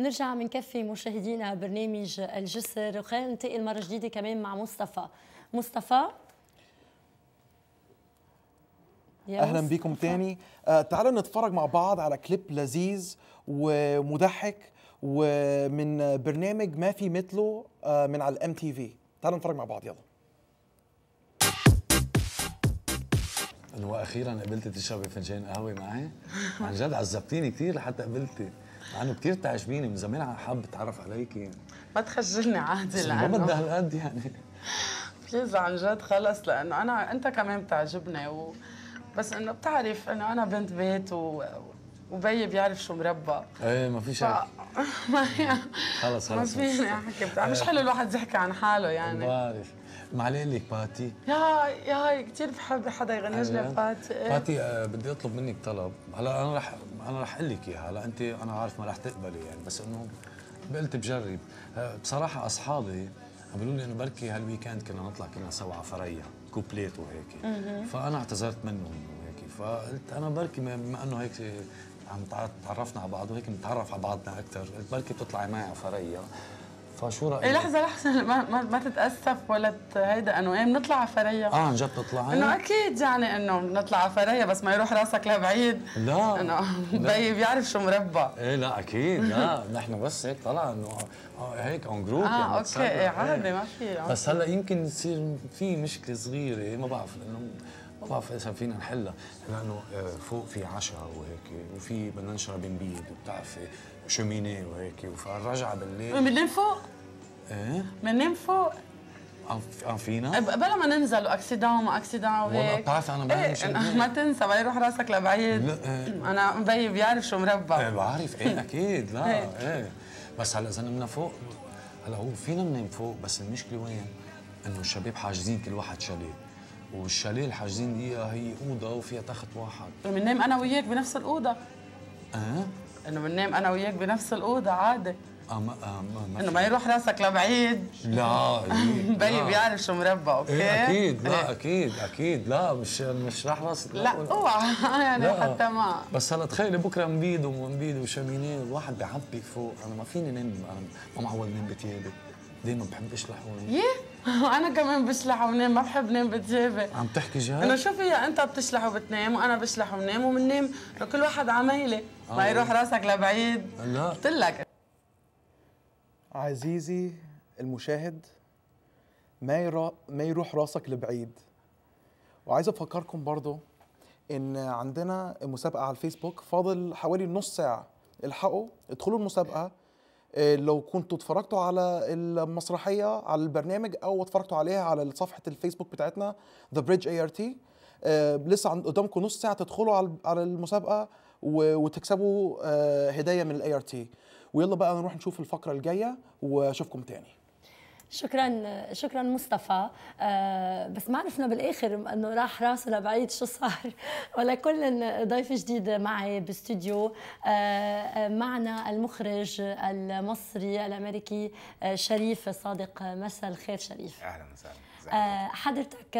نرجع بنكفي مشاهدينا برنامج الجسر وخلينا ننتقل مره جديده كمان مع مصطفى مصطفى اهلا بيكم تاني آه، تعالوا نتفرج مع بعض على كليب لذيذ ومضحك ومن برنامج ما في مثله آه، من على الام تي في تعالوا نتفرج مع بعض يلا اخيرا قبلت تشربي فنجان قهوه معي عن جد عذبتيني كثير لحتى قبلتي انه كثير تعجبيني من زمان حابب اتعرف عليكي يعني. ما تخجلني عادي لانه ما بدها هالقد يعني بليز عن جد خلص لانه انا انت كمان بتعجبني و... بس انه بتعرف انه انا بنت بيت و... وبي بيعرف شو مربى ايه ما في شك ما خلص خلص ما فيني احكي مش إيه. حلو الواحد يحكي عن حاله يعني بعرف لك باتي يا يا هاي كثير بحب حدا يغني لنا باتي إيه. باتي آه بدي اطلب منك طلب هلا انا رح انا رح اقول لك اياها هلا انت انا عارف ما رح تقبلي يعني بس انه قلت بجرب آه بصراحه اصحابي عم بيقولوا لي انه بركي هالويكند كنا نطلع كنا سوا على فريا كوبليت وهيك فانا اعتذرت منهم وهيك فقلت انا بركي بما انه هيك عم تعرفنا على بعض وهيك نتعرف على بعضنا اكثر قلت بركي بتطلعي معي على فريا فشو رايك؟ إيه لحظه لحظه ما, ما, ما تتاسف ولا هيدا انه ايه بنطلع على فريا اه عن جد بتطلعي؟ إيه. انه اكيد يعني انه بنطلع على فريا بس ما يروح راسك لبعيد لا انه بي بيعرف شو مربى ايه لا اكيد لا نحن بس هيك طلع انه آه، آه، هيك اون جروب اه يعني اوكي إيه،, ايه عادي ما في بس هلا يمكن يصير في مشكله صغيره إيه، ما بعرف لانه ما بعرف اذا فينا نحلها لانه آه، فوق في عشاء وهيك وفي بدنا نشرب بيض وبتعرفي شوميني وهيك فرجع بالليل بننام فوق ايه بننام فوق اه فينا؟ بلا ما ننزل واكسيدون ما اكسيدون وهيك بتعرفي انا بعرف ايه ما تنسى ما يروح راسك لبعيد لا ايه انا مبي بيعرف شو مربى ايه بعرف ايه اكيد لا إيه. ايه, بس هلا اذا نمنا فوق هلا هو فينا ننام فوق بس المشكله وين؟ انه الشباب حاجزين كل واحد شاليه والشاليه اللي حاجزين هي اوضه وفيها تخت واحد بننام طيب، انا وياك بنفس الاوضه ايه انه بننام انا وياك بنفس الاوضه عادي أما آه، أما آه، انه ما يروح راسك لبعيد لا بيي بيعرف شو مربى إيه، اوكي إيه اكيد لا إيه. اكيد اكيد لا مش مش راح راسك لا اوعى يعني لا. حتى ما بس هلا تخيلي بكره مبيد ومبيد وشمينيه الواحد بيعبي فوق انا ما فيني نام انا ما معود نام بثيابي دايما بحب اشلح ونام ييه انا كمان بشلح ونام ما بحب نام بتيابي عم تحكي جد؟ انه شو فيها انت بتشلح وبتنام وانا بشلح ونام وبننام كل واحد عمايله ما يروح راسك لبعيد لا قلت لك عزيزي المشاهد ما يرا... ما يروح راسك لبعيد وعايز افكركم برضو ان عندنا مسابقه على الفيسبوك فاضل حوالي نص ساعه الحقوا ادخلوا المسابقه آه، لو كنتوا اتفرجتوا على المسرحيه على البرنامج او اتفرجتوا عليها على صفحه الفيسبوك بتاعتنا ذا بريدج اي ار تي لسه قدامكم نص ساعه تدخلوا على المسابقه وتكسبوا آه، هدايا من الاي ار تي ويلا بقى نروح نشوف الفقره الجايه واشوفكم تاني شكرا شكرا مصطفى آه بس ما عرفنا بالاخر انه راح راسه لبعيد شو صار ولكل ضيف جديد معي باستوديو آه،, آه معنا المخرج المصري الامريكي آه، شريف صادق مساء الخير شريف اهلا وسهلا آه، حضرتك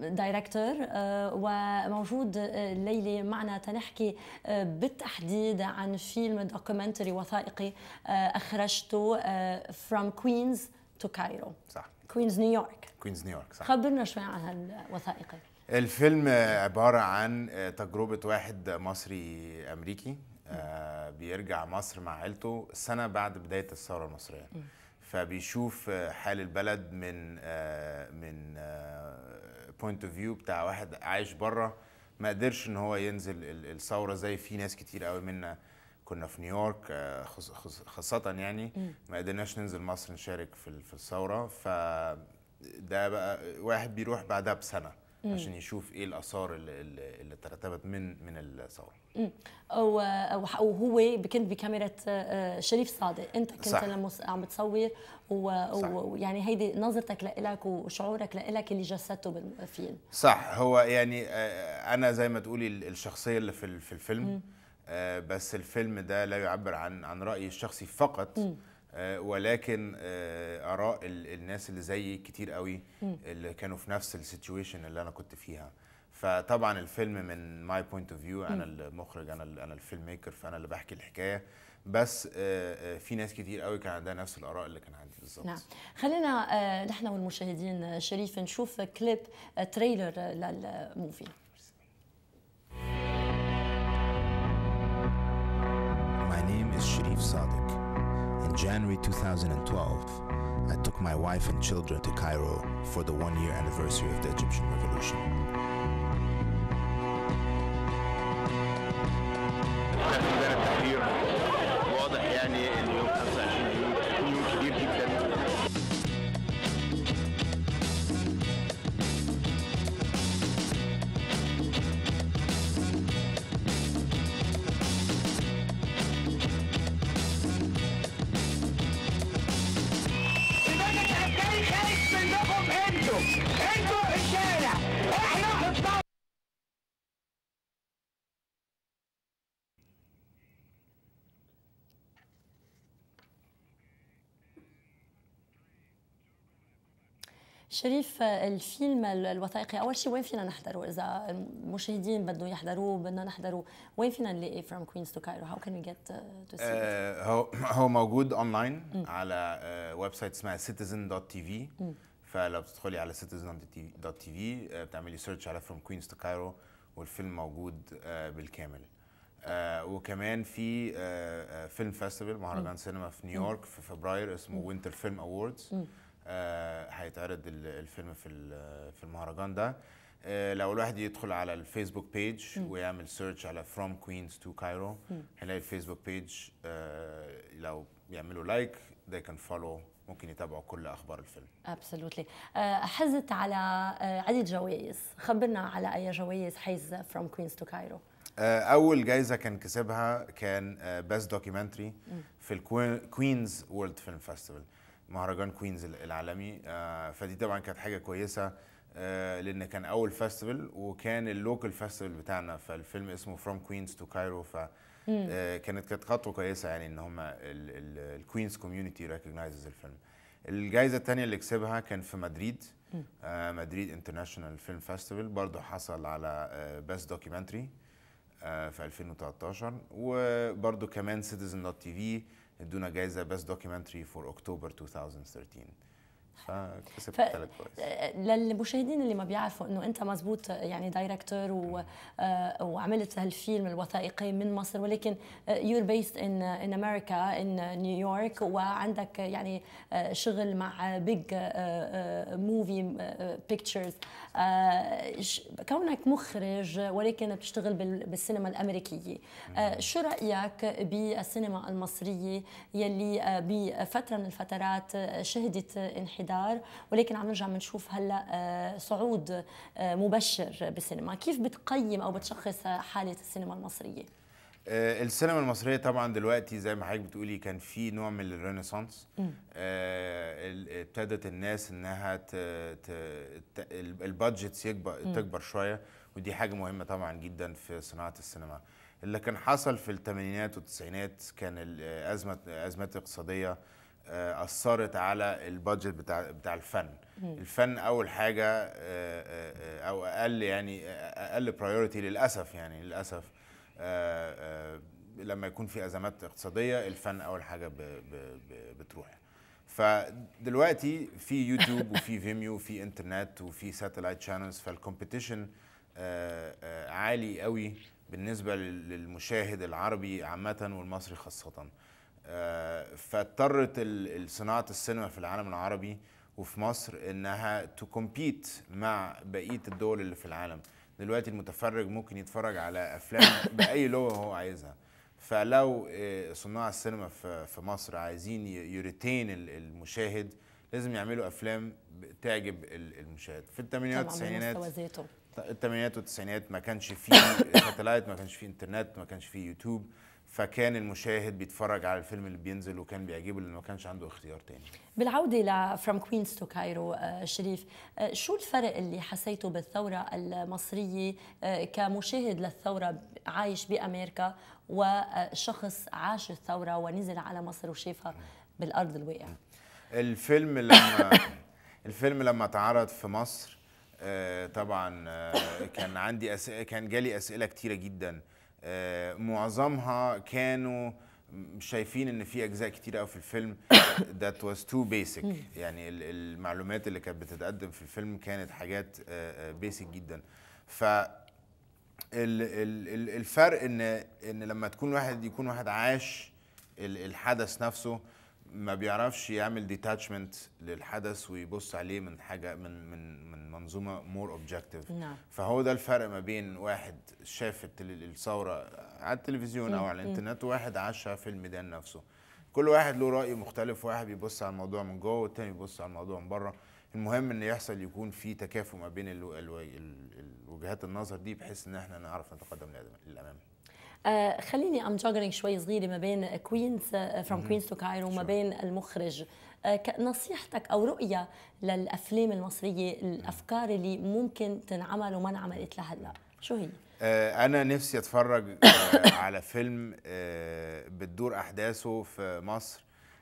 دايركتور آه، آه، وموجود الليله معنا تنحكي بالتحديد عن فيلم دوكيومنتري وثائقي اخرجته فروم كوينز تو كايرو صح كوينز نيويورك كوينز نيويورك صح خبرنا شوي عن هالوثائقي الفيلم عبارة عن تجربة واحد مصري أمريكي بيرجع مصر مع عيلته سنة بعد بداية الثورة المصرية فبيشوف آه، حال البلد من آه، من بوينت اوف فيو بتاع واحد عايش بره ما قدرش ان هو ينزل الثوره زي في ناس كتير قوي منا كنا في نيويورك آه، خاصة يعني ما قدرناش ننزل مصر نشارك في الثورة فده بقى واحد بيروح بعدها بسنة عشان يشوف ايه الاثار اللي, اللي ترتبت من من الثوره وهو كنت بكاميرا آه، آه، شريف صادق انت كنت لما عم بتصور ويعني هيدي نظرتك لإلك وشعورك لإلك اللي جسدته بالفيلم صح هو يعني آه، انا زي ما تقولي الشخصيه اللي في الفيلم م. بس الفيلم ده لا يعبر عن عن رايي الشخصي فقط م. آه، ولكن آه، اراء الناس اللي زيي كتير قوي اللي كانوا في نفس السيتويشن اللي انا كنت فيها فطبعا الفيلم من ماي بوينت اوف فيو انا المخرج انا انا الفيلم ميكر فانا اللي بحكي الحكايه بس آه، في ناس كتير قوي كان عندها نفس الاراء اللي كان عندي بالظبط نعم خلينا نحن والمشاهدين شريف نشوف كليب تريلر للموفي My name is Sharif Sadiq. January 2012, I took my wife and children to Cairo for the one year anniversary of the Egyptian Revolution. شريف آه، الفيلم الوثائقي اول شيء وين فينا نحضره اذا المشاهدين بدهم يحضروه بدنا نحضره وين فينا نلاقي فروم كوينز تو كايرو هاو كان وي جيت تو سي هو هو موجود اونلاين على ويب آه، سايت اسمها سيتيزن دوت تي في فلو بتدخلي على سيتيزن دوت تي في بتعملي سيرش على فروم كوينز تو كايرو والفيلم موجود آه، بالكامل وكمان في فيلم فيستيفال مهرجان سينما في نيويورك في فبراير اسمه وينتر فيلم اووردز آه، هيتعرض الفيلم في في المهرجان ده آه، لو الواحد يدخل على الفيسبوك بيج ويعمل سيرش على فروم كوينز تو كايرو هيلاقي الفيسبوك بيج آه، لو يعملوا لايك they can follow ممكن يتابعوا كل اخبار الفيلم ابسولوتلي حزت على عدة جوائز خبرنا على اي جوائز حيز فروم كوينز تو كايرو اول جايزه كان كسبها كان بيست دوكيومنتري في الكوينز وورلد فيلم فيستيفال مهرجان كوينز العالمي آه، فدي طبعا كانت حاجه كويسه آه، لان كان اول فيستيفال وكان اللوكال فيستيفال بتاعنا فالفيلم اسمه فروم كوينز تو كايرو ف آه، كانت كانت خطوه كويسه يعني ان هم الكوينز كوميونتي ريكوجنايزز الفيلم الجائزه الثانيه اللي كسبها كان في مدريد مدريد انترناشونال فيلم فيستيفال برضه حصل على بيست دوكيومنتري في 2013 وبرضه كمان سيتيزن دوت تي في Duna the Best Documentary for October 2013. فكسبت ثلاث للمشاهدين اللي ما بيعرفوا انه انت مزبوط يعني دايركتور و... آه، وعملت هالفيلم الوثائقي من مصر ولكن يور بيست ان ان امريكا ان نيويورك وعندك يعني آه، شغل مع بيج موفي بيكتشرز كونك مخرج ولكن بتشتغل بالسينما الامريكيه آه، شو رايك بالسينما المصريه يلي بفتره من الفترات شهدت انحدار الانحدار ولكن عم نرجع بنشوف هلا آه، صعود آه، مبشر بالسينما كيف بتقيم او بتشخص حاله السينما المصريه آه، السينما المصريه طبعا دلوقتي زي ما حضرتك بتقولي كان في نوع من الرينيسانس ابتدت الناس انها البادجتس يكبر تكبر شويه ودي حاجه مهمه طبعا جدا في صناعه السينما اللي كان حصل في الثمانينات والتسعينات كان ازمه ازمات اقتصاديه آه، اثرت على البادجت بتاع بتاع الفن الفن اول حاجه آه، آه، او اقل يعني اقل برايورتي للاسف يعني للاسف لما يكون في ازمات اقتصاديه الفن اول حاجه بتروح فدلوقتي في يوتيوب وفي فيميو وفي انترنت وفي ساتلايت شانلز فالكومبيتيشن عالي قوي بالنسبه للمشاهد العربي عامه والمصري خاصه آه، فاضطرت صناعه السينما في العالم العربي وفي مصر انها تكمبيت مع بقيه الدول اللي في العالم دلوقتي المتفرج ممكن يتفرج على افلام باي لغه هو عايزها فلو آه، صناع السينما في مصر عايزين يريتين المشاهد لازم يعملوا افلام تعجب المشاهد في الثمانينات والتسعينات الثمانينات والتسعينات ما كانش فيه ساتلايت ما كانش فيه انترنت ما كانش فيه يوتيوب فكان المشاهد بيتفرج على الفيلم اللي بينزل وكان بيعجبه لانه ما كانش عنده اختيار تاني بالعودة فروم كوينز تو كايرو شريف آه، شو الفرق اللي حسيته بالثورة المصرية آه، كمشاهد للثورة عايش بأمريكا وشخص عاش الثورة ونزل على مصر وشافها بالأرض الواقع الفيلم لما الفيلم لما اتعرض في مصر آه، طبعا كان عندي أسئلة كان جالي أسئلة كتيرة جداً معظمها كانوا شايفين ان في اجزاء كتير قوي في الفيلم ذات واز تو بيسك يعني المعلومات اللي كانت بتتقدم في الفيلم كانت حاجات بيسك آه، آه، جدا ف الفرق ان ان لما تكون واحد يكون واحد عاش الحدث نفسه ما بيعرفش يعمل ديتاتشمنت للحدث ويبص عليه من حاجه من من من منظومه مور اوبجكتيف نعم. فهو ده الفرق ما بين واحد شاف الثوره على التلفزيون او على الانترنت وواحد عاشها في الميدان نفسه كل واحد له راي مختلف واحد بيبص على الموضوع من جوه والتاني بيبص على الموضوع من بره المهم ان يحصل يكون في تكافؤ ما بين الوجهات النظر دي بحيث ان احنا نعرف نتقدم للامام آه، خليني ام جوجرينج شوي صغيره ما بين كوينز فروم كوينز تو كايرو ما بين المخرج آه، نصيحتك او رؤيه للافلام المصريه الافكار اللي ممكن تنعمل وما انعملت لهلا شو هي؟ آه، انا نفسي اتفرج على فيلم بتدور احداثه في مصر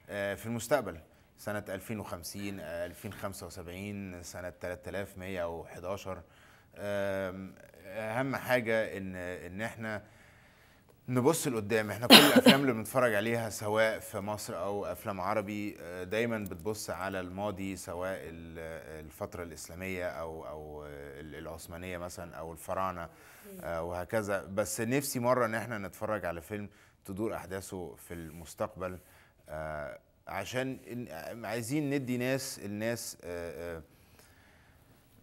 في المستقبل سنة 2050 2075 سنة 3111 أهم حاجة إن إن إحنا نبص لقدام احنا كل الافلام اللي بنتفرج عليها سواء في مصر او افلام عربي آه، دايما بتبص على الماضي سواء الفتره الاسلاميه او او العثمانيه مثلا او الفراعنه آه، وهكذا بس نفسي مره ان احنا نتفرج على فيلم تدور احداثه في المستقبل آه، عشان عايزين ندي ناس الناس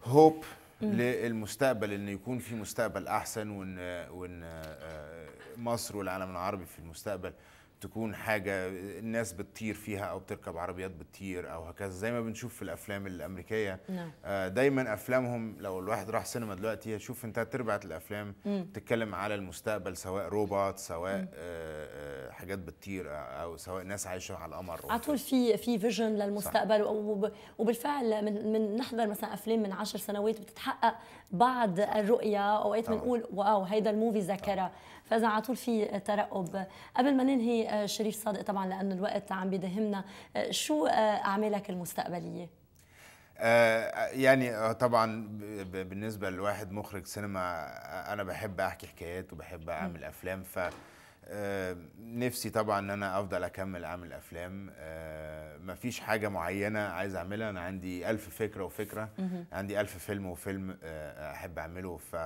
هوب للمستقبل ان يكون في مستقبل احسن وان وان آه، مصر والعالم العربي في المستقبل تكون حاجه الناس بتطير فيها او بتركب عربيات بتطير او هكذا زي ما بنشوف في الافلام الامريكيه نعم. آه، دايما افلامهم لو الواحد راح سينما دلوقتي هيشوف انت تربعه الافلام بتتكلم على المستقبل سواء روبوت سواء آآ آآ آه، حاجات بتطير او سواء ناس عايشه على القمر على طول في في فيجن للمستقبل صح. وبالفعل من, من نحضر مثلا افلام من عشر سنوات بتتحقق بعض الرؤيه اوقات بنقول واو هيدا الموفي ذكرها فاذا على طول في ترقب قبل ما ننهي آه، شريف صادق طبعا لانه الوقت عم بيدهمنا آه، شو آه، اعمالك المستقبليه؟ يعني طبعا بالنسبه لواحد مخرج سينما انا بحب احكي حكايات وبحب اعمل افلام ف آه، نفسي طبعا ان انا افضل اكمل اعمل افلام آه، مفيش حاجه معينه عايز اعملها انا عندي الف فكره وفكره عندي الف فيلم وفيلم آه، احب اعمله ف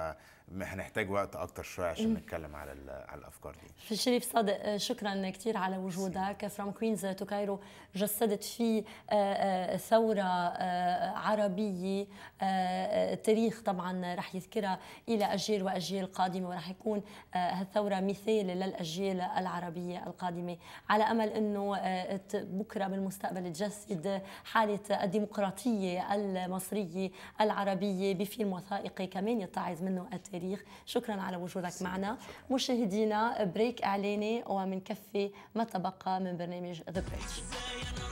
هنحتاج وقت اكتر شويه عشان نتكلم على على الافكار دي في شريف صادق آه، شكرا كثير على وجودك فروم كوينز تو كايرو جسدت في آه، آه، ثوره عربيه تاريخ طبعا رح يذكرها الى اجيال واجيال قادمه ورح يكون هالثوره مثال للاجيال العربيه القادمه على امل انه بكره بالمستقبل تجسد حاله الديمقراطيه المصريه العربيه بفيلم وثائقي كمان يتعظ منه أتي التاريخ شكرا على وجودك معنا مشاهدينا بريك اعلاني ومنكفي ما تبقى من برنامج ذا بريتش